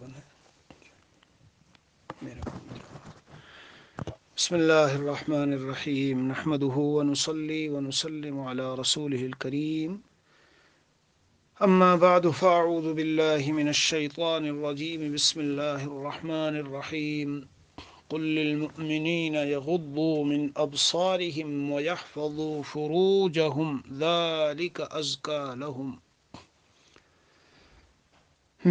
की बंद बसमीम नहमदनसली वनसलम रसूलकरीम अम्मा बाद फ़ाऊदबिल्लिमिनशैतवानरजीम बसमीम कुल्लमिन यगुद्दू मिन अबसारहम वयफ़ू फ़रूजहम दालिक अज़का लहम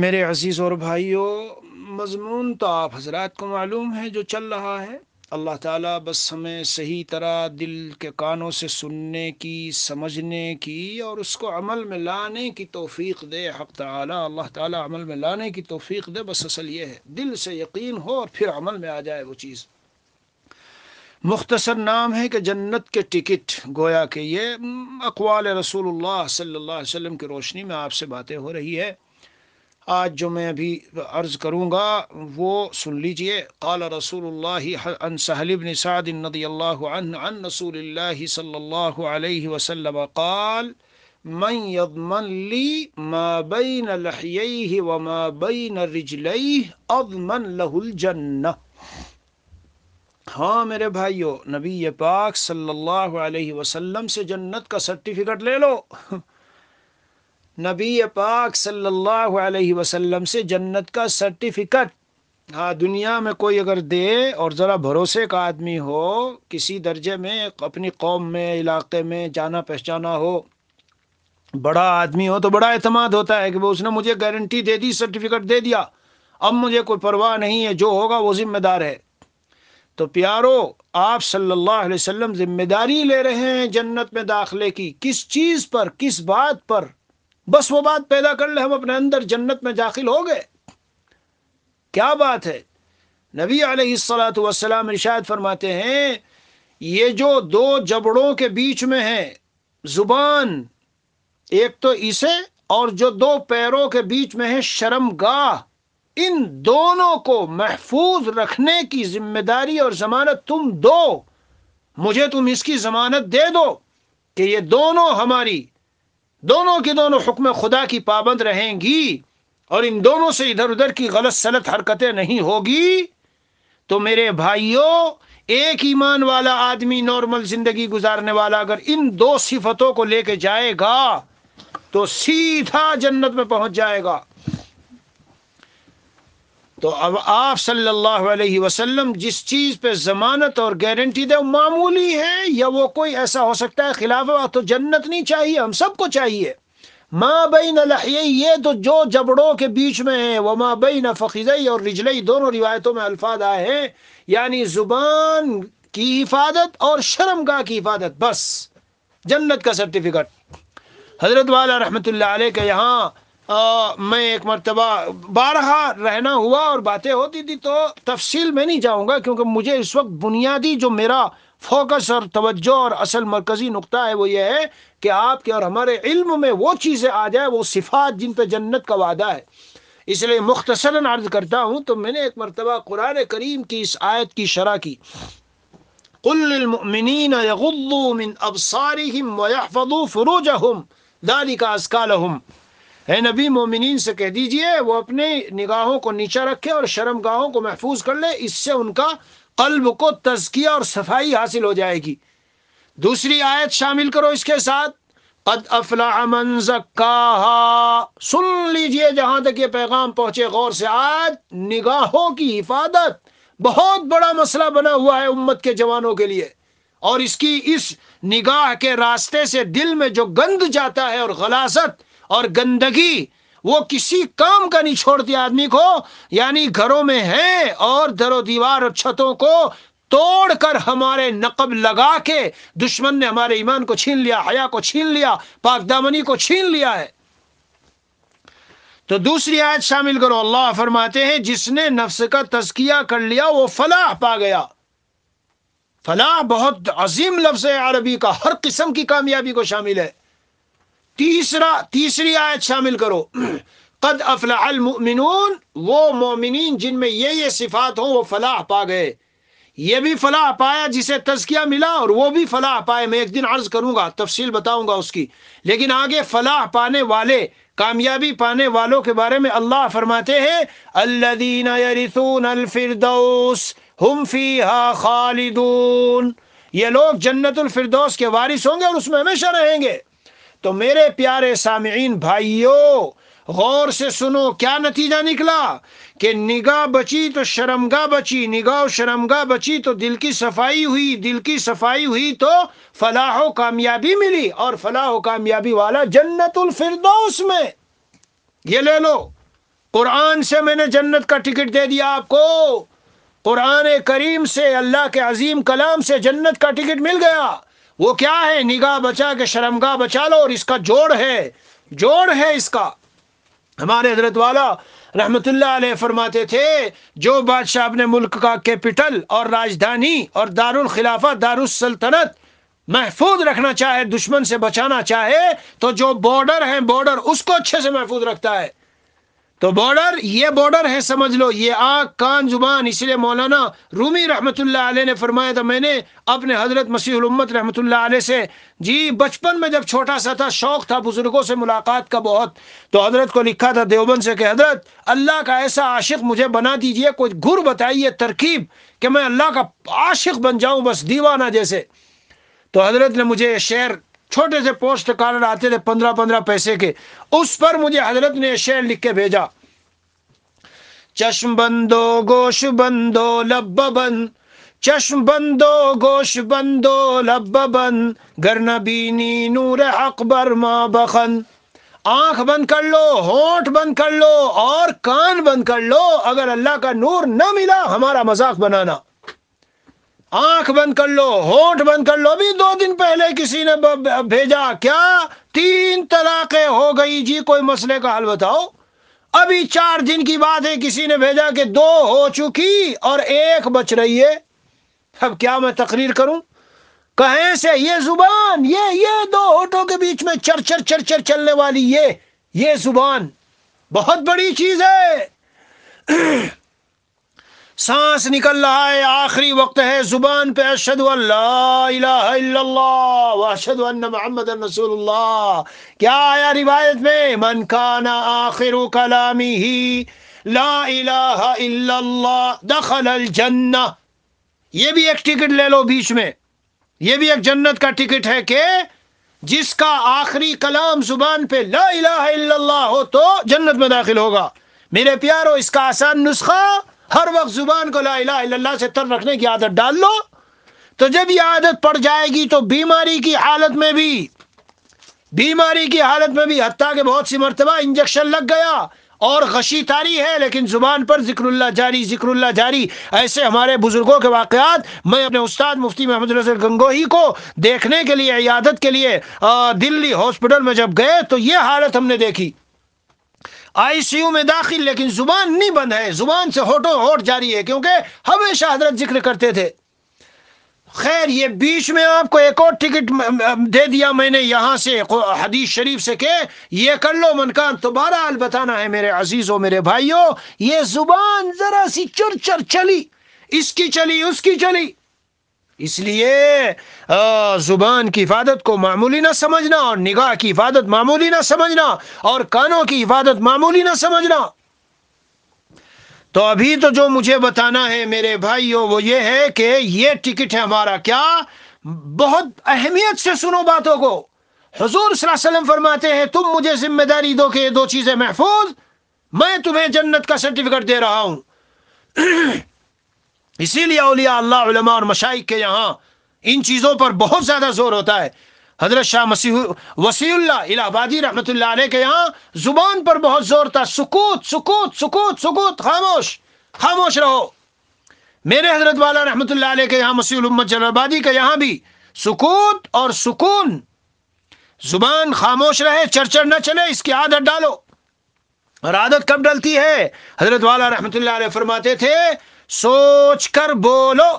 मेरे अजीज़ और भाइयों मजमून तो आप हजरात को मालूम है जो चल रहा है अल्लाह ताला बस हमें सही तरह दिल के कानों से सुनने की समझने की और उसको अमल में लाने की तोफ़ी दे हक ताला अल्लाह ताला अमल में लाने की तोफ़ी दे बस असल ये है दिल से यकीन हो और फिर अमल में आ जाए वो चीज़ मुख्तसर नाम है कि जन्नत के टिकट गोया के ये अकवाल रसूलुल्लाह सल्लल्लाहु अलैहि वसल्लम की रोशनी में आपसे बातें हो रही है आज जो मैं अभी अर्ज़ करूँगा वो सुन लीजिए काल रसूल सहलिबन सादिन अन रसूल सल्ला वसलम काल मन यदमन ली मा बैन लहयी व मा बैन रिजलई अदमन लहुल जन्ना हाँ मेरे भाइयों नबी पाक सल्लल्लाहु अलैहि वसल्लम से जन्नत का सर्टिफिकेट ले लो नबी पाक सल्लल्लाहु अलैहि वसल्लम से जन्नत का सर्टिफिकेट हाँ दुनिया में कोई अगर दे और ज़रा भरोसे का आदमी हो किसी दर्जे में अपनी कौम में इलाके में जाना पहचाना हो बड़ा आदमी हो तो बड़ा अहतमाद होता है कि वो उसने मुझे गारंटी दे दी सर्टिफिकेट दे दिया अब मुझे कोई परवाह नहीं है जो होगा वो जिम्मेदार है तो प्यारो आप सल्लल्लाहु अलैहि वसल्लम जिम्मेदारी ले रहे हैं जन्नत में दाखिले की किस चीज़ पर किस बात पर बस वो बात पैदा कर ले हम अपने अंदर जन्नत में दाखिल हो गए क्या बात है नबी अलैहिस्सलातु वसलाम इरशाद फरमाते हैं ये जो दो जबड़ों के बीच में है जुबान एक तो इसे और जो दो पैरों के बीच में है शर्मगाह इन दोनों को महफूज रखने की जिम्मेदारी और जमानत तुम दो मुझे तुम इसकी जमानत दे दो कि ये दोनों हमारी दोनों के दोनों हुक्म खुदा की पाबंद रहेंगी और इन दोनों से इधर उधर की गलत सलत हरकतें नहीं होगी तो मेरे भाइयों एक ईमान वाला आदमी नॉर्मल जिंदगी गुजारने वाला अगर इन दो सिफतों को लेके जाएगा तो सीधा जन्नत में पहुंच जाएगा तो अब आप सल्लल्लाहु अलैहि वसल्लम जिस चीज़ पे ज़मानत और गारंटी दे वो मामूली है या वो कोई ऐसा हो सकता है खिलाफ तो जन्नत नहीं चाहिए हम सबको चाहिए माँ बिन लहिय ये तो जो जबड़ों के बीच में है वह माँ न फ़ीज़ई और रिजलई दोनों रिवायतों में अल्फाज आए हैं यानी ज़ुबान की हिफाजत और शर्म की हिफाजत बस जन्नत का सर्टिफिकेट हज़रत वाला रहमत के यहाँ आ, मैं एक मरतबा बारहा रहना हुआ और बातें होती थी तो तफसील में नहीं जाऊँगा क्योंकि मुझे इस वक्त बुनियादी जो मेरा फोकस और तवज्जो और असल मरकज़ी नुकता है वो ये है कि आपके और हमारे इल्म में वो चीज़ें आ जाए वो सिफात जिन पर जन्नत का वादा है इसलिए मुख्तसरा अर्ज करता हूँ तो मैंने एक मरतबा कुरान करीम की इस आयत की शरह की कुलमिन यगुद्दू मिन अबसारिहिम वयहफ़ू फ़रूजहम दालिका है नबी मोमिन से कह दीजिए वो अपने निगाहों को नीचा रखे और शर्म गाहों को महफूज कर ले इससे उनका कल्ब को तजकिया और सफाई हासिल हो जाएगी दूसरी आयत शामिल करो इसके साथ कद अफलामन सुन लीजिए जहां तक ये पैगाम पहुंचे गौर से आज निगाहों की हिफाजत बहुत बड़ा मसला बना हुआ है उम्मत के जवानों के लिए और इसकी इस निगाह के रास्ते से दिल में जो गंद जाता है और गलासत और गंदगी वो किसी काम का नहीं छोड़ती आदमी को यानी घरों में है और दरो दीवार और छतों को तोड़कर हमारे नकब लगा के दुश्मन ने हमारे ईमान को छीन लिया हया को छीन लिया पाकदामनी को छीन लिया है तो दूसरी आयत शामिल करो अल्लाह फरमाते हैं जिसने नफ्स का तस्किया कर लिया वो फलाह पा गया फलाह बहुत अजीम लफ्ज है अरबी का हर किस्म की कामयाबी को शामिल है तीसरा तीसरी आयत शामिल करो कद अफलामिन वो मोमिन जिनमें ये ये सिफात हो वो फलाह पा गए ये भी फलाह पाया जिसे तजकिया मिला और वो भी फलाह पाए मैं एक दिन अर्ज करूंगा तफसील बताऊंगा उसकी लेकिन आगे फलाह पाने वाले कामयाबी पाने वालों के बारे में अल्लाह फरमाते हैं अल्लादीन अलफिरदौस हम खालिदून ये लोग जन्नतुल फिरदौस के वारिस होंगे और उसमें हमेशा रहेंगे तो मेरे प्यारे सामीन भाइयों गौर से सुनो क्या नतीजा निकला कि निगाह बची तो शर्मगा बची निगाह शर्मगा बची तो दिल की सफाई हुई दिल की सफाई हुई तो फलाह कामयाबी मिली और फलाह कामयाबी वाला जन्नतुल फिरदौस में ये ले लो कुरान से मैंने जन्नत का टिकट दे दिया आपको कुरान करीम से अल्लाह के अजीम कलाम से जन्नत का टिकट मिल गया वो क्या है निगाह बचा के शर्मगा बचा लो और इसका जोड़ है जोड़ है इसका हमारे हजरत वाला रहमत ला फरमाते थे जो बादशाह अपने मुल्क का कैपिटल और राजधानी और दारुल खिलाफा दारुल सल्तनत महफूज रखना चाहे दुश्मन से बचाना चाहे तो जो बॉर्डर है बॉर्डर उसको अच्छे से महफूज रखता है तो बॉर्डर ये बॉर्डर है समझ लो ये आग कान जुबान इसलिए मौलाना रूमी रहमत ने फरमाया था मैंने अपने हजरत मसीह मसीहमत रहमत से जी बचपन में जब छोटा सा था शौक था बुजुर्गों से मुलाकात का बहुत तो हजरत को लिखा था देवबंद से कि हजरत अल्लाह का ऐसा आशिक मुझे बना दीजिए कोई घुर बताइए तरकीब कि मैं अल्लाह का आशिक बन जाऊं बस दीवाना जैसे तो हजरत ने मुझे शेर छोटे से पोस्ट कार्ड आते थे पंद्रह पंद्रह पैसे के उस पर मुझे हजरत ने शेर लिख के भेजा चश्म बंदो गोश बंदो लब चश्म बंदो गोश बंदो लब बंद गर नबीनी नूर अकबर मा बखन आंख बंद कर लो होठ बंद कर लो और कान बंद कर लो अगर अल्लाह का नूर न मिला हमारा मजाक बनाना आंख बंद कर लो होठ बंद कर लो अभी दो दिन पहले किसी ने भेजा क्या तीन तलाके हो गई जी कोई मसले का हल बताओ अभी चार दिन की बात है किसी ने भेजा कि दो हो चुकी और एक बच रही है अब क्या मैं तकरीर करूं कहें से ये जुबान ये ये दो होठों के बीच में चर चर चर चर चलने वाली ये ये जुबान बहुत बड़ी चीज है सांस निकल रहा है आखिरी वक्त है जुबान पे अशद अशद मोहम्मद रसूलुल्लाह क्या आया रिवायत में मन खाना आखिर कलामी ही ला दखल अल जन्ना ये भी एक टिकट ले लो बीच में ये भी एक जन्नत का टिकट है कि जिसका आखिरी कलाम जुबान पे ला हो तो जन्नत में दाखिल होगा मेरे प्यारो इसका आसान नुस्खा हर वक्त जुबान को ला से तर रखने की आदत डाल लो तो जब ये आदत पड़ जाएगी तो बीमारी की हालत में भी बीमारी की हालत में भी हत्या के बहुत सी मरतबा इंजेक्शन लग गया और गशी तारी है लेकिन जुबान पर जिक्रुल्ला जारी जिक्रुल्ला जारी ऐसे हमारे बुजुर्गों के वाकयात मैं अपने उस्ताद मुफ्ती महमद नजर गंगोही को देखने के लिए यादत के लिए दिल्ली हॉस्पिटल में जब गए तो ये हालत हमने देखी आईसीयू में दाखिल लेकिन जुबान नहीं बंद है जुबान से होटो होठ जारी है क्योंकि हमेशा हजरत जिक्र करते थे खैर ये बीच में आपको एक और टिकट दे दिया मैंने यहां से हदीस शरीफ से के ये कर लो मनकान दोबारा हाल बताना है मेरे अजीजों मेरे भाइयों ये जुबान जरा सी चुर चर चली इसकी चली उसकी चली इसलिए ज़ुबान की हिफाजत को मामूली ना समझना और निगाह की हिफाजत मामूली ना समझना और कानों की हिफाजत मामूली ना समझना तो अभी तो जो मुझे बताना है मेरे भाइयों वो ये है कि ये टिकट है हमारा क्या बहुत अहमियत से सुनो बातों को हजूर वसल्लम फरमाते हैं तुम मुझे जिम्मेदारी दो कि ये दो चीजें महफूज मैं तुम्हें जन्नत का सर्टिफिकेट दे रहा हूं इसीलिए अलिया अल्लाह और मशाइ के यहाँ इन चीज़ों पर बहुत ज़्यादा जोर होता है हजरत शाह मसी वसील्ला इलाहाबादी रहमत के यहाँ जुबान पर बहुत जोर था सुकूत सुकूत सुकूत सुकूत खामोश खामोश रहो मेरे हजरत वाला रहमत के यहाँ मसीहमद जलाबादी के यहाँ भी सुकूत और सुकून जुबान खामोश रहे चरचर न चले इसकी आदत डालो और आदत कब डलती है हजरत वाला रहमत फरमाते थे सोच कर बोलो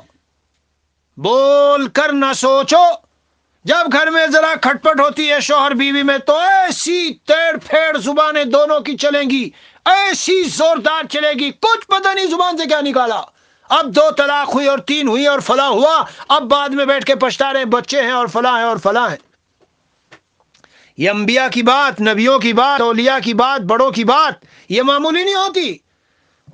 बोल कर ना सोचो जब घर में जरा खटपट होती है शोहर बीवी में तो ऐसी तेड़ फेड़ जुबाने दोनों की चलेंगी ऐसी जोरदार चलेगी कुछ पता नहीं जुबान से क्या निकाला अब दो तलाक हुई और तीन हुई और फला हुआ अब बाद में बैठ के पछता रहे बच्चे हैं और फला है और फला है ये की बात नबियों की बात ओलिया की बात बड़ों की बात ये मामूली नहीं होती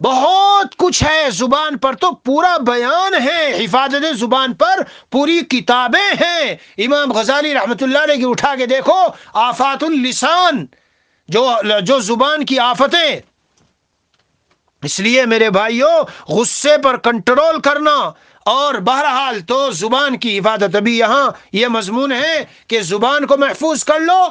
बहुत कुछ है जुबान पर तो पूरा बयान है हिफाजत जुबान पर पूरी किताबें हैं इमाम गजाली रहमत ने की उठा के देखो आफातुल्लिसान जो जो जुबान की आफतें इसलिए मेरे भाइयों गुस्से पर कंट्रोल करना और बहरहाल तो जुबान की हिफाजत अभी यहां ये यह मजमून है कि जुबान को महफूज कर लो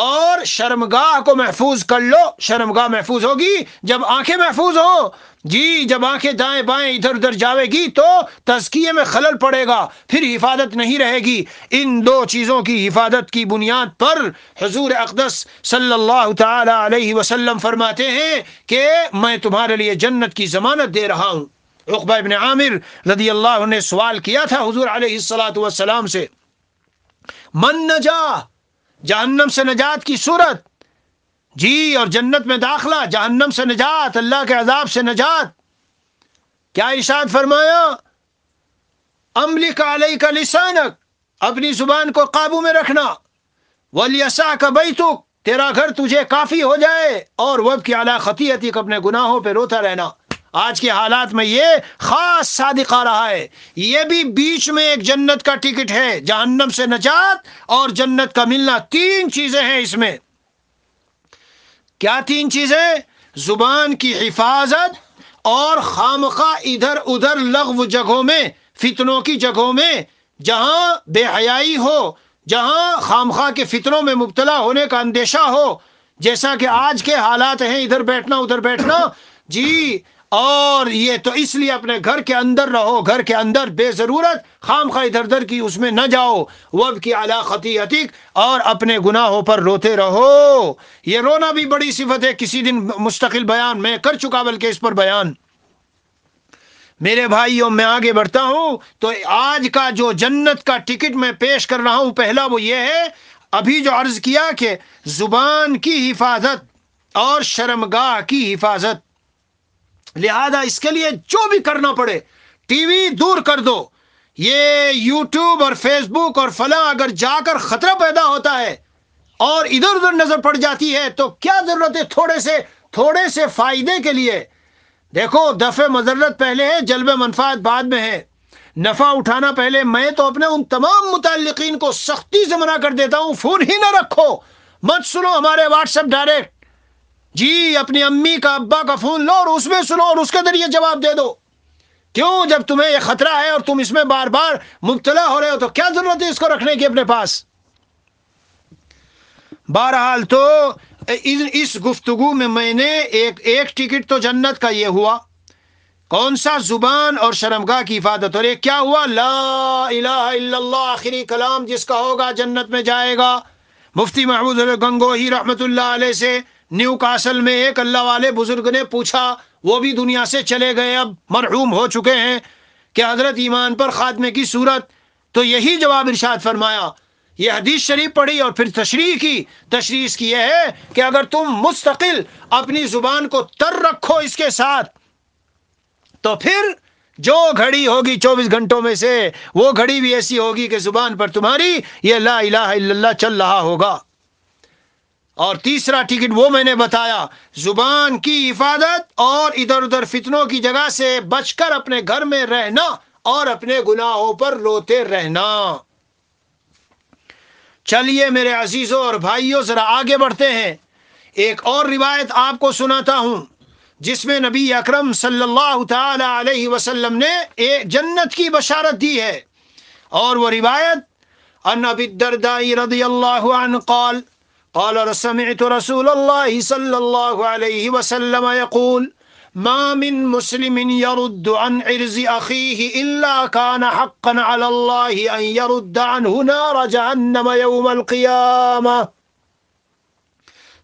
और शर्मगाह को महफूज कर लो शर्मगाह महफूज होगी जब आंखें महफूज हो जी जब आंखें दाएं बाएं इधर उधर जाएगी तो तस्किए में खलल पड़ेगा फिर हिफाजत नहीं रहेगी इन दो चीज़ों की हिफाजत की बुनियाद पर हजूर अकदस सल्लल्लाहु अलैहि वसल्लम फरमाते हैं कि मैं तुम्हारे लिए जन्नत की ज़मानत दे रहा हूँ उकबा इबन आमिर रदी अल्लाह ने सवाल किया था हजूर सलाम से मन नजा जहन्नम से नजात की सूरत जी और जन्नत में दाखला जहन्नम से नजात अल्लाह के अजाब से नजात क्या इशाद फरमाया अमलिक अलई का लिसानक अपनी जुबान को काबू में रखना वलियसा का बैतुक तेरा घर तुझे काफ़ी हो जाए और वब की अला खतियती अपने गुनाहों पर रोता रहना आज के हालात में ये खास सादिक आ रहा है ये भी बीच में एक जन्नत का टिकट है जहन्नम से नजात और जन्नत का मिलना तीन चीजें हैं इसमें क्या तीन चीजें जुबान की हिफाजत और खामखा इधर उधर लघव जगहों में फितनों की जगहों में जहां बेहयाई हो जहां खामखा के फितनों में मुबतला होने का अंदेशा हो जैसा कि आज के हालात हैं इधर बैठना उधर बैठना जी और ये तो इसलिए अपने घर के अंदर रहो घर के अंदर बेजरूरत खाम खा इधर उधर की उसमें न जाओ वब की अला खतीयतिक और अपने गुनाहों पर रोते रहो ये रोना भी बड़ी सिफत है किसी दिन मुस्तकिल बयान मैं कर चुका बल्कि इस पर बयान मेरे भाइयों मैं आगे बढ़ता हूं तो आज का जो जन्नत का टिकट मैं पेश कर रहा हूं पहला वो ये है अभी जो अर्ज किया कि जुबान की हिफाजत और शर्मगाह की हिफाजत लिहाजा इसके लिए जो भी करना पड़े टीवी दूर कर दो ये यूट्यूब और फेसबुक और फला अगर जाकर खतरा पैदा होता है और इधर उधर नजर पड़ जाती है तो क्या जरूरत है थोड़े से थोड़े से फायदे के लिए देखो दफे मजरत पहले है जलब मनफात बाद में है नफा उठाना पहले मैं तो अपने उन तमाम मुतालिकीन को सख्ती से मना कर देता हूं फोन ही ना रखो मत सुनो हमारे व्हाट्सएप डायरेक्ट जी अपनी अम्मी का अब्बा का फोन लो और उसमें सुनो और उसके जरिए जवाब दे दो क्यों जब तुम्हें यह खतरा है और तुम इसमें बार बार मुबतला हो रहे हो तो क्या जरूरत है इसको रखने की अपने पास बहरहाल तो इस गुफ्तगु में मैंने एक एक टिकट तो जन्नत का ये हुआ कौन सा जुबान और शर्मगा की इफादत और ये क्या हुआ ला आखिरी कलाम जिसका होगा जन्नत में जाएगा मुफ्ती महमूद गंगोही रहमतुल्लाह अलैह से न्यू कासल में एक अल्लाह वाले बुजुर्ग ने पूछा वो भी दुनिया से चले गए अब मरहूम हो चुके हैं कि हजरत ईमान पर खात्मे की सूरत तो यही जवाब इर्शाद फरमाया ये हदीस शरीफ पढ़ी और फिर तशरी की तशरी इसकी यह है कि अगर तुम मुस्तकिल अपनी जुबान को तर रखो इसके साथ तो फिर जो घड़ी होगी 24 घंटों में से वो घड़ी भी ऐसी होगी कि जुबान पर तुम्हारी ये ला इलाहा इल्लल्लाह चल रहा होगा और तीसरा टिकट वो मैंने बताया जुबान की हिफाजत और इधर उधर फितनों की जगह से बचकर अपने घर में रहना और अपने गुनाहों पर रोते रहना चलिए मेरे अजीजों और भाइयों जरा आगे बढ़ते हैं एक और रिवायत आपको सुनाता हूं जिसमें नबी अकरम सल्लल्लाहु अलैहि वसल्लम ने एक जन्नत की बशारत दी है और वो रिवायत अनबिदरदाई रदी अल्लाह قال سمعت رسول الله صلى الله عليه وسلم يقول ما من مسلم يرد عن عرز أخيه إلا كان حقا على الله أن يرد عنه نار جهنم يوم القيامة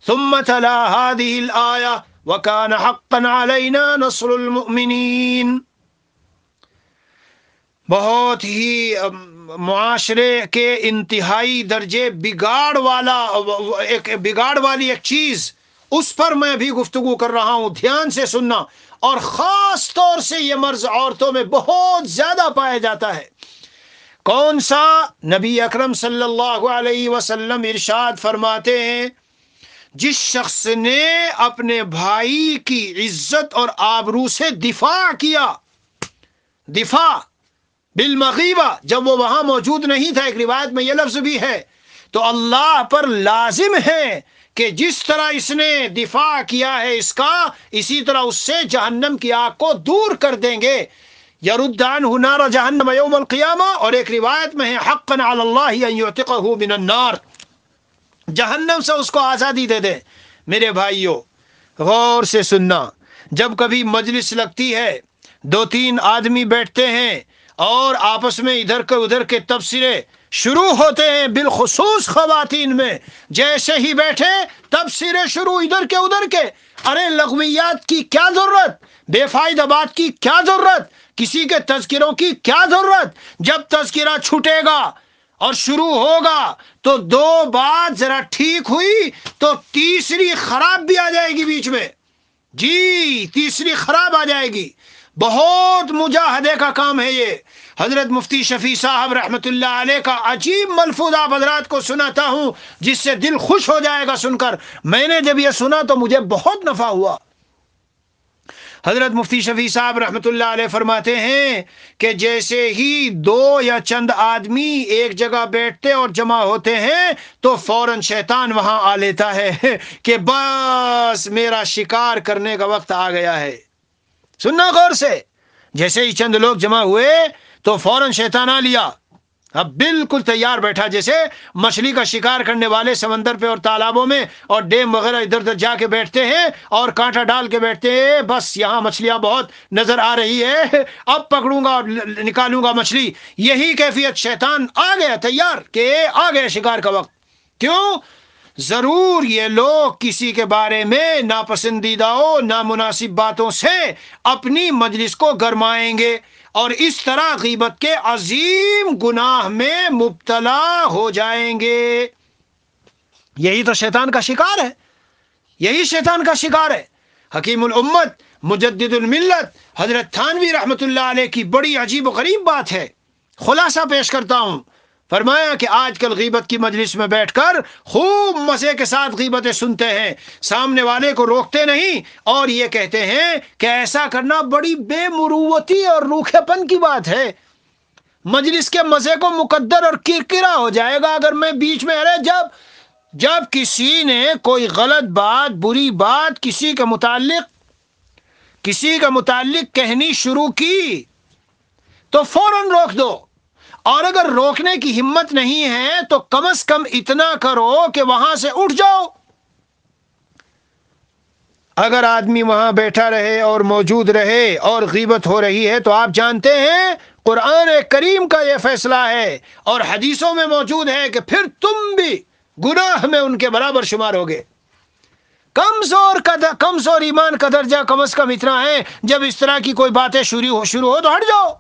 ثم تلا هذه الآية وكان حقا علينا نصر المؤمنين بہت ہی माशरे के इंतहाई दर्जे बिगाड़ वाला एक बिगाड़ वाली एक चीज़ उस पर मैं भी गुफ्तु कर रहा हूं ध्यान से सुनना और ख़ास तौर से यह मर्ज औरतों में बहुत ज़्यादा पाया जाता है कौन सा नबी अकरम सल्लल्लाहु अलैहि वसल्लम इरशाद फरमाते हैं जिस शख्स ने अपने भाई की इज्जत और आबरू से दिफा किया दिफा बिलमगीबा जब वो वहां मौजूद नहीं था एक रिवायत में यह लफ्ज भी है तो अल्लाह पर लाजिम है कि जिस तरह इसने दिफा किया है इसका इसी तरह उससे जहन्नम की आग को दूर कर देंगे यरुद्दान हुनार जहन्नम यौमलक़ियामा और एक रिवायत में है हक्कन अल्लाह मिनन्नार जहन्नम से उसको आज़ादी दे दे मेरे भाइयों गौर से सुनना जब कभी मजलिस लगती है दो तीन आदमी बैठते हैं और आपस में इधर के उधर के तबसरे शुरू होते हैं बिलखसूस खवतिन में जैसे ही बैठे तबसरे शुरू इधर के उधर के अरे लगवियात की क्या ज़रूरत बेफायदाबाद की क्या ज़रूरत किसी के तस्करों की क्या ज़रूरत जब तस्करा छूटेगा और शुरू होगा तो दो बात जरा ठीक हुई तो तीसरी खराब भी आ जाएगी बीच में जी तीसरी खराब आ जाएगी बहुत मुजाहदे का काम है ये हजरत मुफ्ती शफी साहब रहमत का अजीब मलफूज आप हजरात को सुनाता हूँ जिससे दिल खुश हो जाएगा सुनकर मैंने जब यह सुना तो मुझे बहुत नफा हुआ हजरत मुफ्ती शफी साहब रहमत फरमाते हैं कि जैसे ही दो या चंद आदमी एक जगह बैठते और जमा होते हैं तो फौरन शैतान वहां आ लेता है कि बस मेरा शिकार करने का वक्त आ गया है सुनना गौर से जैसे ही चंद लोग जमा हुए तो फौरन आ लिया अब बिल्कुल तैयार बैठा जैसे मछली का शिकार करने वाले समंदर पे और तालाबों में और डेम वगैरह इधर उधर जाके बैठते हैं और कांटा डाल के बैठते हैं बस यहाँ मछलियां बहुत नजर आ रही है अब पकड़ूंगा और निकालूंगा मछली यही कैफियत शैतान आ गया तैयार के आ गया शिकार का वक्त क्यों जरूर ये लोग किसी के बारे में नापसंदीदा मुनासिब बातों से अपनी मजलिस को गरमाएंगे और इस तरह गीबत के अजीम गुनाह में मुबतला हो जाएंगे यही तो शैतान का शिकार है यही शैतान का शिकार है हकीमुल उम्मत मुजद्दुलमिलत हजरत थानवी रहमत की बड़ी अजीब गरीब बात है खुलासा पेश करता हूँ फरमाया कि आजकल गीबत की मजलिस में बैठकर खूब मज़े के साथ गीबतें सुनते हैं सामने वाले को रोकते नहीं और ये कहते हैं कि ऐसा करना बड़ी बेमुरुवती और रूखेपन की बात है मजलिस के मज़े को मुकद्दर और किरकिरा हो जाएगा अगर मैं बीच में अरे जब जब किसी ने कोई गलत बात बुरी बात किसी के मुतालिक किसी के मुतालिक कहनी शुरू की तो फौरन रोक दो और अगर रोकने की हिम्मत नहीं है तो कम से कम इतना करो कि वहां से उठ जाओ अगर आदमी वहां बैठा रहे और मौजूद रहे और गीबत हो रही है तो आप जानते हैं कुरान करीम का यह फैसला है और हदीसों में मौजूद है कि फिर तुम भी गुनाह में उनके बराबर शुमार गए कमजोर का कमजोर ईमान का दर्जा कम अज कम इतना है जब इस तरह की कोई बातें शुरू हो शुरू हो तो हट जाओ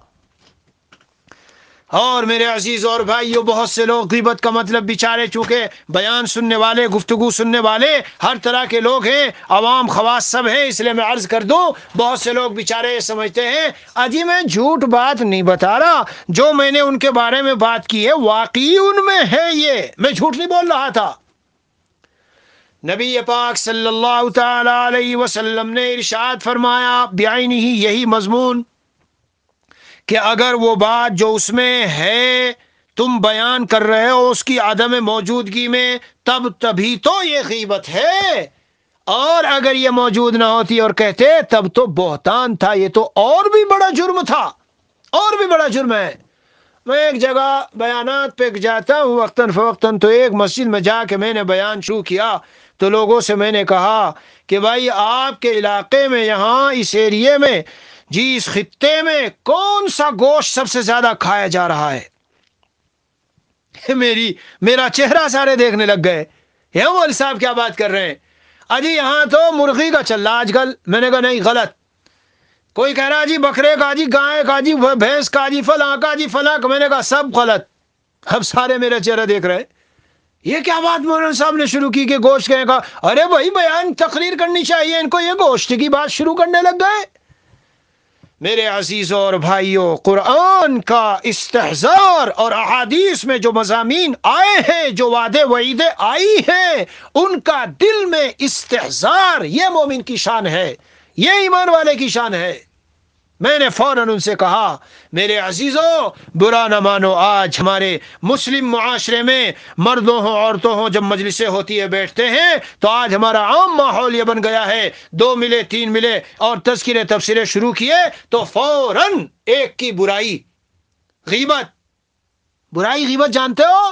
और मेरे अजीज़ और भाइयों बहुत से लोग गिबत का मतलब बेचारे चूँकि बयान सुनने वाले गुफ्तु सुनने वाले हर तरह के लोग हैं अवाम खवास सब हैं इसलिए मैं अर्ज़ कर दू बहुत से लोग बेचारे समझते हैं अजी मैं झूठ बात नहीं बता रहा जो मैंने उनके बारे में बात की है वाकई उनमें है ये मैं झूठ नहीं बोल रहा था नबी पाक सल्लल्लाहु अलैहि वसल्लम ने इरशाद फरमाया ब्याई नहीं यही मजमून कि अगर वो बात जो उसमें है तुम बयान कर रहे हो उसकी आदम मौजूदगी में तब तभी तो ये गीबत है और अगर ये मौजूद ना होती और कहते तब तो बोहतान था ये तो और भी बड़ा जुर्म था और भी बड़ा जुर्म है मैं एक जगह बयानात पे जाता हूँ वक्ता फ़वक्ता तो एक मस्जिद में जाके मैंने बयान शुरू किया तो लोगों से मैंने कहा कि भाई आपके इलाके में यहाँ इस एरिए में जी इस खत्ते में कौन सा गोश्त सबसे ज्यादा खाया जा रहा है मेरी मेरा चेहरा सारे देखने लग गए हेमल साहब क्या बात कर रहे हैं अजी यहाँ तो मुर्गी का चल रहा आजकल मैंने कहा नहीं गलत कोई कह रहा जी बकरे का जी गाय का जी भैंस का जी फला का जी फला का मैंने कहा सब गलत अब सारे मेरा चेहरा देख रहे हैं ये क्या बात मोहन साहब ने शुरू की कि गोश्त कहेगा अरे भाई बयान तकरीर करनी चाहिए इनको ये गोश्त की बात शुरू करने लग गए मेरे अजीज़ और भाइयों कुरान का इस्तेजार और अहादीस में जो मजामी आए हैं जो वादे वईदे आई हैं उनका दिल में इस्तेजार ये मोमिन की शान है ये ईमान वाले की शान है मैंने फ़ौरन उनसे कहा मेरे अजीज़ों बुरा न मानो आज हमारे मुस्लिम माशरे में मर्दों हों औरतों हों जब मजलिसें होती है बैठते हैं तो आज हमारा आम माहौल ये बन गया है दो मिले तीन मिले और तस्करे तबसरे शुरू किए तो फौरन एक की बुराई गीबत बुराई गीबत जानते हो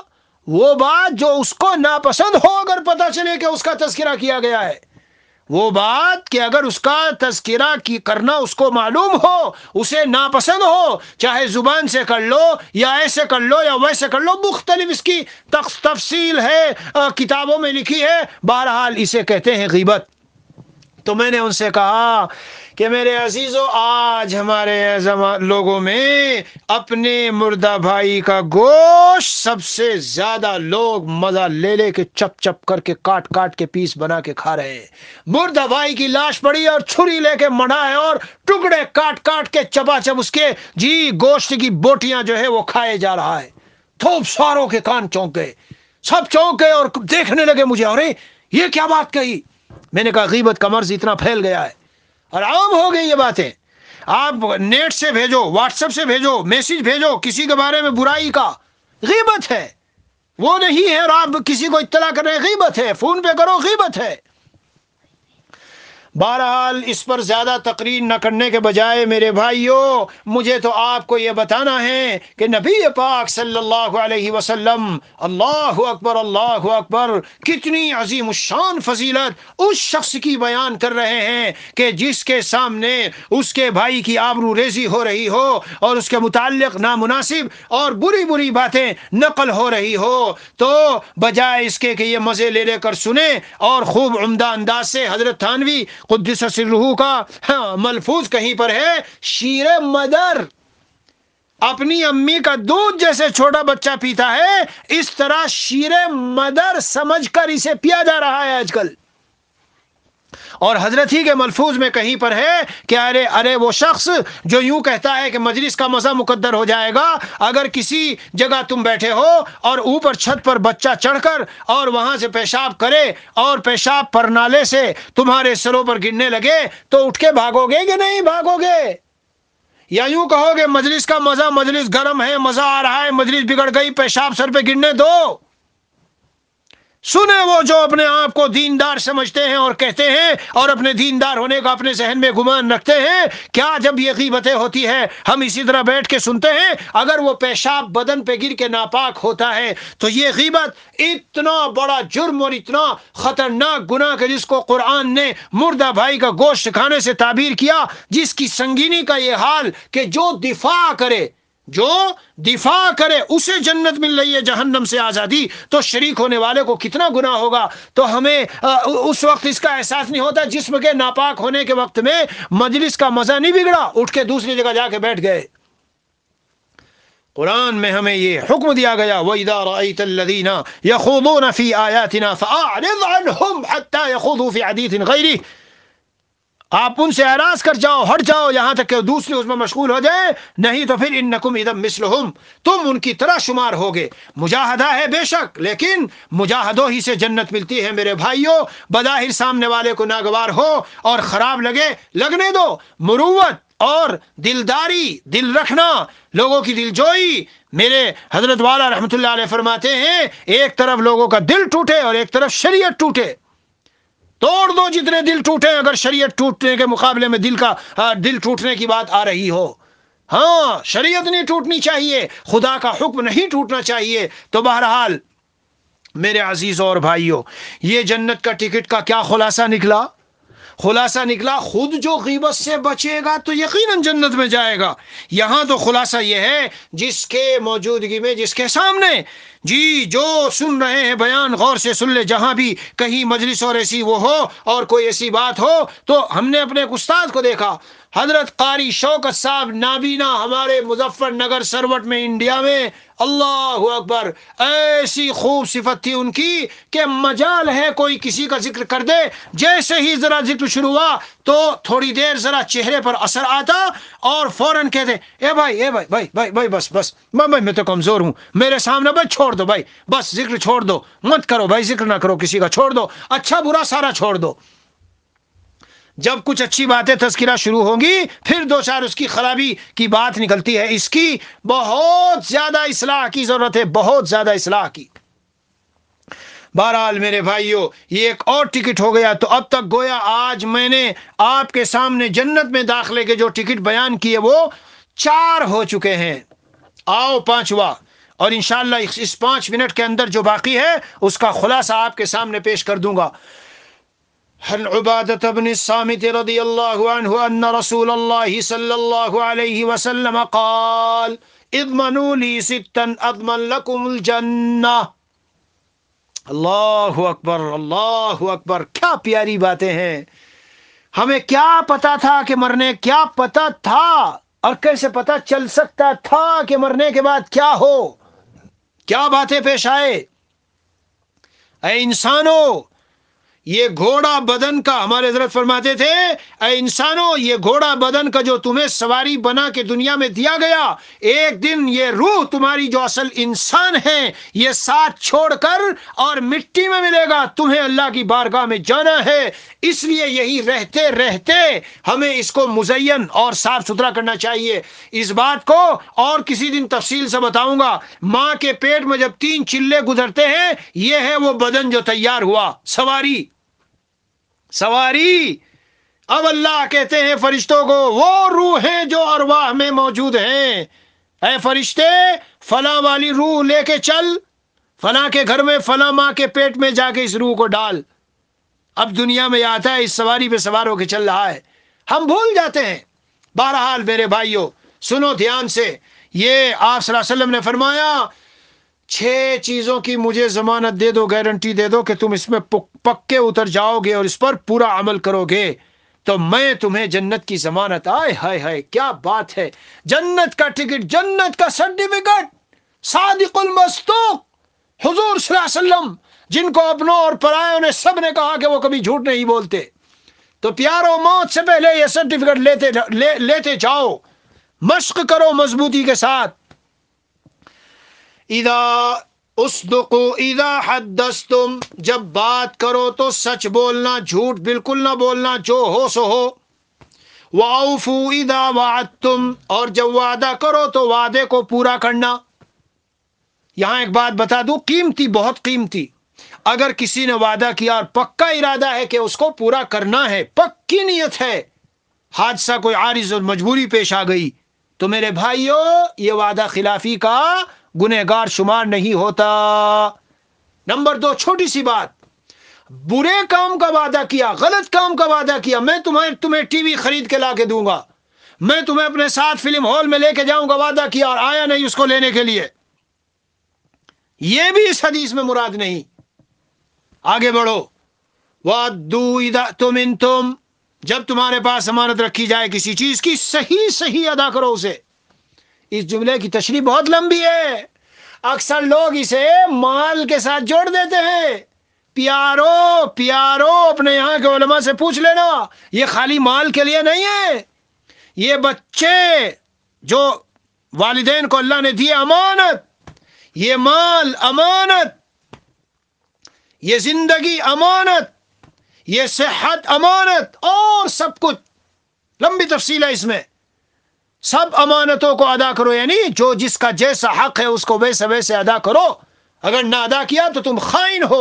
वो बात जो उसको नापसंद हो अगर पता चले कि उसका तस्करा किया गया है वो बात कि अगर उसका तस्करा की करना उसको मालूम हो उसे नापसंद हो चाहे ज़ुबान से कर लो या ऐसे कर लो या वैसे कर लो मुख्तलिफ इसकी तफसील है आ, किताबों में लिखी है बहरहाल इसे कहते हैं गीबत तो मैंने उनसे कहा कि मेरे अजीज़ो आज हमारे लोगों में अपने मुर्दा भाई का गोश सबसे ज़्यादा लोग मज़ा ले ले के चप चप करके काट काट के पीस बना के खा रहे हैं मुर्दा भाई की लाश पड़ी और छुरी लेके मना है और टुकड़े काट काट के चब उसके जी गोश्त की बोटियां जो है वो खाए जा रहा है थोप सारों के कान चौंक गए सब चौंक गए और देखने लगे मुझे अरे ये क्या बात कही मैंने कहा गीबत का मर्ज इतना फैल गया है और आम हो गई ये बातें आप नेट से भेजो व्हाट्सएप से भेजो मैसेज भेजो किसी के बारे में बुराई का गीबत है वो नहीं है और आप किसी को इतला कर रहे गीबत है फोन पे करो गीबत है बहरहाल इस पर ज़्यादा तकरीर न करने के बजाय मेरे भाइयों मुझे तो आपको ये बताना है कि नबी पाक सल्लल्लाहु अलैहि वसल्लम अल्लाह अकबर अल्लाह अकबर कितनी अजीम शान फजीलत उस शख्स की बयान कर रहे हैं कि जिसके सामने उसके भाई की आबरू रेजी हो रही हो और उसके मुतक नामुनासिब और बुरी बुरी बातें नकल हो रही हो तो बजाय इसके कि ये मज़े ले लेकर सुने और खूब उमदा अंदाज से हज़रत थानवी कुदस का हाँ, मलफूज कहीं पर है शीर मदर अपनी अम्मी का दूध जैसे छोटा बच्चा पीता है इस तरह शीर मदर समझकर इसे पिया जा रहा है आजकल और हजरत ही के मलफूज में कहीं पर है कि अरे अरे वो शख्स जो यूं कहता है कि मजलिस का मज़ा मुकद्दर हो जाएगा अगर किसी जगह तुम बैठे हो और ऊपर छत पर बच्चा चढ़कर और वहां से पेशाब करे और पेशाब पर नाले से तुम्हारे सरों पर गिरने लगे तो उठ के भागोगे कि नहीं भागोगे या यूं कहोगे मजलिस का मज़ा मजलिस गर्म है मज़ा आ रहा है मजलिस बिगड़ गई पेशाब सर पे गिरने दो सुने वो जो अपने आप को दीनदार समझते हैं और कहते हैं और अपने दीनदार होने का अपने जहन में गुमान रखते हैं क्या जब ये कीमतें होती है हम इसी तरह बैठ के सुनते हैं अगर वो पेशाब बदन पे गिर के नापाक होता है तो ये कीमत इतना बड़ा जुर्म और इतना खतरनाक गुना के जिसको कुरान ने मुर्दा भाई का गोश्त खाने से ताबीर किया जिसकी संगीनी का ये हाल कि जो दिफा करे जो दिफा करे उसे जन्नत मिल रही है जहन्नम से आज़ादी तो शरीक होने वाले को कितना गुना होगा तो हमें आ, उस वक्त इसका एहसास नहीं होता जिसम के नापाक होने के वक्त में मजलिस का मज़ा नहीं बिगड़ा उठ के दूसरी जगह जाके बैठ गए कुरान में हमें ये हुक्म दिया गया वहीदारीना यखूदो नफ़ी आयातना फ़ारिद अनहुम हत्ता यखूदू फ़ी अदीतिन गैरी आप उनसे ऐराज कर जाओ हट जाओ यहां तक कि दूसरे उसमें मशगूल हो जाए नहीं तो फिर इन नकुम इदम मिसलहुम तुम उनकी तरह शुमार होगे मुजाहदा है बेशक लेकिन मुजाहदों ही से जन्नत मिलती है मेरे भाइयों बदाहिर सामने वाले को नागवार हो और ख़राब लगे लगने दो मुरुवत और दिलदारी दिल रखना लोगों की दिलजोई मेरे हजरत वाला रहमत फरमाते हैं एक तरफ लोगों का दिल टूटे और एक तरफ शरीयत टूटे तोड़ दो जितने दिल टूटे अगर शरीयत टूटने के मुकाबले में दिल का दिल टूटने की बात आ रही हो हाँ शरीयत नहीं टूटनी चाहिए खुदा का हुक्म नहीं टूटना चाहिए तो बहरहाल मेरे अजीज और भाइयों ये जन्नत का टिकट का क्या खुलासा निकला खुलासा निकला खुद जो गीबत से बचेगा तो यकीन जन्नत में जाएगा यहाँ तो खुलासा यह है जिसके मौजूदगी में जिसके सामने जी जो सुन रहे हैं बयान गौर से सुन ले जहां भी कहीं मजलिस और ऐसी वो हो और कोई ऐसी बात हो तो हमने अपने एक उस्ताद को देखा हजरत कारी शौकत साहब नाबीना हमारे मुजफ्फरनगर सरवट में इंडिया में अल्लाह अकबर ऐसी खूब सिफत थी उनकी कि मजाल है कोई किसी का जिक्र कर दे जैसे ही ज़रा जिक्र शुरू हुआ तो थोड़ी देर ज़रा चेहरे पर असर आता और फ़ौरन कहते ए भाई ए भाई भाई भाई भाई बस बस मैं भाई मैं तो कमज़ोर हूँ मेरे सामने भाई छोड़ दो भाई बस जिक्र छोड़ दो मत करो भाई जिक्र ना करो किसी का छोड़ दो अच्छा बुरा सारा छोड़ दो जब कुछ अच्छी बातें तस्करा शुरू होंगी फिर दो चार उसकी खराबी की बात निकलती है इसकी बहुत ज़्यादा इसलाह की ज़रूरत है बहुत ज़्यादा इसलाह की बहरहाल मेरे भाइयों ये एक और टिकट हो गया तो अब तक गोया आज मैंने आपके सामने जन्नत में दाखिले के जो टिकट बयान किए वो चार हो चुके हैं आओ पांचवा और इन इस पांच मिनट के अंदर जो बाकी है उसका खुलासा आपके सामने पेश कर दूंगा عن عبادة بن الصامت رضي الله عنه أن رسول الله صلى الله عليه وسلم قال اضمنوا لي ستا أضمن لكم الجنة الله أكبر अकबर अल्लाह अकबर क्या प्यारी बातें हैं हमें क्या पता था कि मरने क्या पता था और कैसे पता चल सकता था कि मरने के बाद क्या हो क्या बातें पेश اے इंसानों ये घोड़ा बदन का हमारे हजरत फरमाते थे ए इंसानों ये घोड़ा बदन का जो तुम्हें सवारी बना के दुनिया में दिया गया एक दिन ये रूह तुम्हारी जो असल इंसान है ये साथ छोड़कर और मिट्टी में मिलेगा तुम्हें अल्लाह की बारगाह में जाना है इसलिए यही रहते रहते हमें इसको मुजयन और साफ सुथरा करना चाहिए इस बात को और किसी दिन तफसील से बताऊंगा माँ के पेट में जब तीन चिल्ले गुजरते हैं ये है वो बदन जो तैयार हुआ सवारी सवारी अब अल्लाह कहते हैं फरिश्तों को वो रूह है जो अरवाह में मौजूद हैं ए फरिश्ते फला वाली रूह लेके चल फला के घर में फला माँ के पेट में जाके इस रूह को डाल अब दुनिया में आता है इस सवारी पे सवार होकर चल रहा है हम भूल जाते हैं बहरहाल मेरे भाइयों सुनो ध्यान से ये आप ने फरमाया छह चीजों की मुझे जमानत दे दो गारंटी दे दो कि तुम इसमें पक्के उतर जाओगे और इस पर पूरा अमल करोगे तो मैं तुम्हें जन्नत की जमानत आए हाय हाय क्या बात है जन्नत का टिकट जन्नत का सर्टिफिकेट सादिकुल मस्तूक हुजूर सल्लम जिनको अपनों और परायों ने सब ने कहा कि वो कभी झूठ नहीं बोलते तो प्यारो मौत से पहले ये सर्टिफिकेट लेते ले, लेते जाओ मश्क करो मजबूती के साथ इदा उस उसदुको इदा तुम जब बात करो तो सच बोलना झूठ बिल्कुल ना बोलना जो हो सो हो वाउफू इदा वाद तुम और जब वादा करो तो वादे को पूरा करना यहां एक बात बता दू कीमती बहुत कीमती अगर किसी ने वादा किया और पक्का इरादा है कि उसको पूरा करना है पक्की नीयत है हादसा कोई आरिज और मजबूरी पेश आ गई तो मेरे भाइयों ये वादा खिलाफी का गुनहगार शुमार नहीं होता नंबर दो छोटी सी बात बुरे काम का वादा किया गलत काम का वादा किया मैं तुम्हें तुम्हें टीवी खरीद के ला के दूंगा मैं तुम्हें अपने साथ फिल्म हॉल में लेके जाऊंगा वादा किया और आया नहीं उसको लेने के लिए यह भी इस हदीस में मुराद नहीं आगे बढ़ो वादा तुम इन तुम जब तुम्हारे पास अमानत रखी जाए किसी चीज की सही सही अदा करो उसे इस जुमले की तशरी बहुत लंबी है अक्सर लोग इसे माल के साथ जोड़ देते हैं प्यारो प्यारो अपने यहाँ के उलमा से पूछ लेना ये खाली माल के लिए नहीं है ये बच्चे जो वालदेन को अल्लाह ने दिए अमानत ये माल अमानत ये जिंदगी अमानत ये सेहत अमानत और सब कुछ लंबी तफसील है इसमें सब अमानतों को अदा करो यानी जो जिसका जैसा हक है उसको वैसे वैसे अदा करो अगर ना अदा किया तो तुम खाइन हो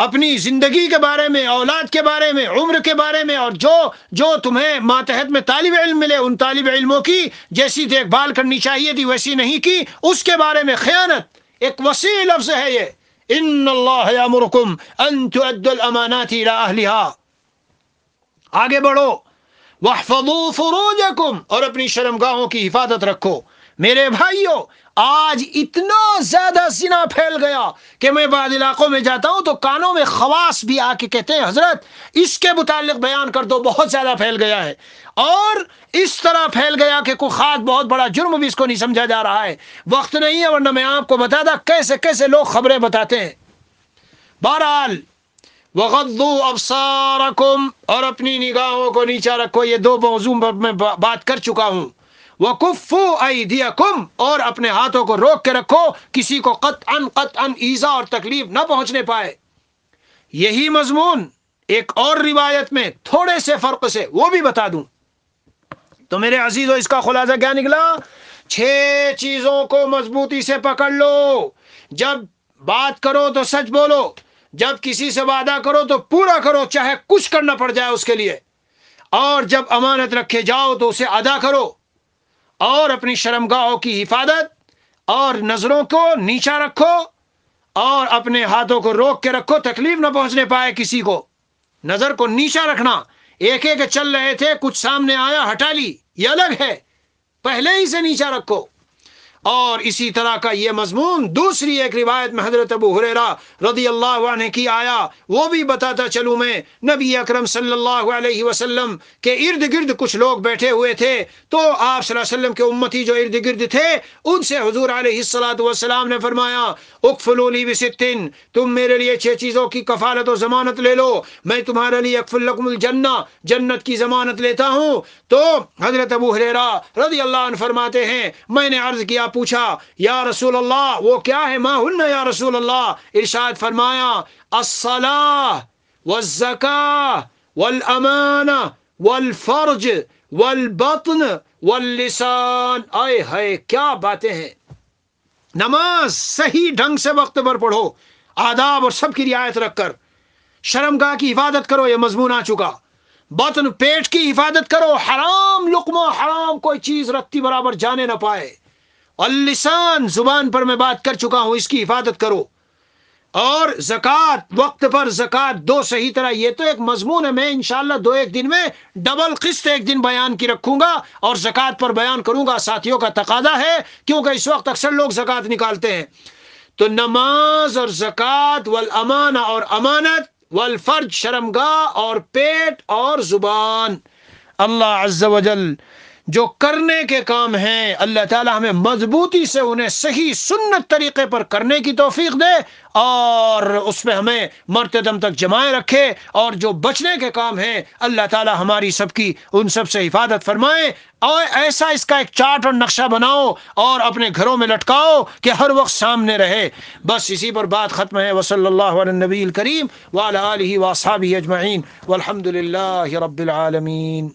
अपनी जिंदगी के बारे में औलाद के बारे में उम्र के बारे में और जो जो तुम्हें मातहत में तालब इल्म मिले उन तालब इल्मों की जैसी देखभाल करनी चाहिए थी वैसी नहीं की उसके बारे में ख्यानत एक वसी लफ्ज है ये इन अल्लाह अमानाती आगे बढ़ो वहफू फरूजकुम और अपनी शर्मगाहों की हिफाजत रखो मेरे भाइयों आज इतना ज्यादा सिना फैल गया कि मैं बाद इलाकों में जाता हूं तो कानों में खवास भी आके कहते हैं हजरत इसके मुतालिक बयान कर दो बहुत ज्यादा फैल गया है और इस तरह फैल गया कि कोई खास बहुत बड़ा जुर्म भी इसको नहीं समझा जा रहा है वक्त नहीं है वरना मैं आपको बता दा कैसे कैसे लोग खबरें बताते हैं बहरहाल वगद्दू अबसारकुम और अपनी निगाहों को नीचा रखो ये दो मौजूम पर मैं बात कर चुका हूँ वकुफ़ू ऐदियकुम और अपने हाथों को रोक के रखो किसी को कत अन कत अन ईज़ा और तकलीफ ना पहुंचने पाए यही मजमून एक और रिवायत में थोड़े से फ़र्क से वो भी बता दू तो मेरे हो इसका खुलासा क्या निकला छह चीज़ों को मजबूती से पकड़ लो जब बात करो तो सच बोलो जब किसी से वादा करो तो पूरा करो चाहे कुछ करना पड़ जाए उसके लिए और जब अमानत रखे जाओ तो उसे अदा करो और अपनी शर्मगाहों की हिफाजत और नज़रों को नीचा रखो और अपने हाथों को रोक के रखो तकलीफ ना पहुंचने पाए किसी को नज़र को नीचा रखना एक एक चल रहे थे कुछ सामने आया हटा ली ये अलग है पहले ही से नीचा रखो और इसी तरह का ये मजमून दूसरी एक रिवायत में हजरत अबू हुरेरा रदी अल्लाह ने की आया वो भी बताता चलूँ मैं नबी अकरम सल्लल्लाहु अलैहि वसल्लम के इर्द गिर्द कुछ लोग बैठे हुए थे तो आप वसल्लम के उम्मती जो इर्द गिर्द थे उनसे हजूर आलतम ने फरमाया उकफलूली बिसिन तुम मेरे लिए छह चीज़ों की कफालत और जमानत ले लो मैं तुम्हारे लिए अकफुल्लकमुल जन्ना जन्नत की जमानत लेता हूँ तो हजरत अबू हुरेरा रदी अल्लाह फरमाते हैं मैंने अर्ज किया पूछा या रसूल अल्लाह वो क्या है मा हन्न या रसूल अल्लाह इर्शाद फरमाया असला वज़का वल अमाना वल फर्ज वल बतन वल लिसान आए हाय क्या बातें हैं नमाज सही ढंग से वक्त पर पढ़ो आदाब और सब की रियायत रखकर शर्मगाह की इबादत करो ये मजमून आ चुका बतन पेट की हिफाजत करो हराम लुकमा हराम कोई चीज रत्ती बराबर जाने ना पाए अलिसान जुबान पर मैं बात कर चुका हूं इसकी हिफाजत करो और जक़ात वक्त पर जक़ात दो सही तरह ये तो एक मजमून है मैं इनशाला दो एक दिन में डबल किस्त एक दिन बयान की रखूंगा और जक़ात पर बयान करूंगा साथियों का तकादा है क्योंकि इस वक्त अक्सर लोग जक़ात निकालते हैं तो नमाज और जक़ात वल अमाना और अमानत वल फर्ज शर्मगा और पेट और जुबान अल्लाह अज्जा वजल जो करने के काम हैं अल्लाह ताला हमें मजबूती से उन्हें सही सुन्नत तरीके पर करने की तोफीक दे और उस पर हमें मरते दम तक जमाए रखे और जो बचने के काम हैं अल्लाह ताला हमारी सबकी उन सब से हिफाजत फरमाए और ऐसा इसका एक चार्ट और नक्शा बनाओ और अपने घरों में लटकाओ कि हर वक्त सामने रहे बस इसी पर बात ख़त्म है वसल नबील करीम वाली वासाबी अजमाइन वलहमदिल्ला रबालमीन